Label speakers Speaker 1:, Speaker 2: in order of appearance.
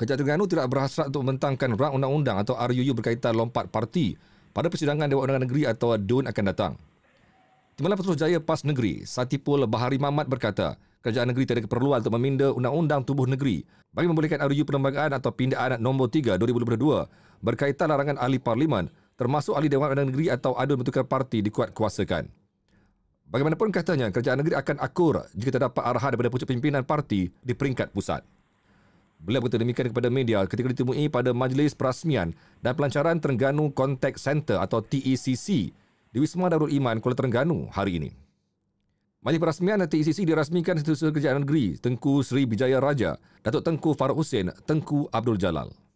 Speaker 1: Kejap Terengganu tidak berhasrat untuk membentangkan rang undang-undang atau RUU berkaitan lompat parti pada persidangan Dewan Undangan Negeri atau DUN akan datang. Timbalan Petrus Jaya PAS Negeri, Satipul Bahari Mamat berkata, Kerajaan Negeri tidak keperluan untuk meminda undang-undang tubuh negeri bagi membolehkan RUU Perlembagaan atau Pindaan No. 3 2022 berkaitan larangan ahli parlimen termasuk ahli Dewan Undangan Negeri atau adun bentukan parti dikuatkuasakan. Bagaimanapun katanya, kerajaan negeri akan akur jika terdapat arahan daripada pucuk pimpinan parti di peringkat pusat. Beliau berkata demikian kepada media ketika ditemui pada Majlis Perasmian dan Pelancaran Terengganu Contact Center atau TECC di Wisma Darul Iman, Kuala Terengganu hari ini. Majlis Perasmian dan TECC dirasmikan Institusi Kerjaan Negeri Tengku Sri Bijaya Raja, Datuk Tengku Farouk Hussein, Tengku Abdul Jalal.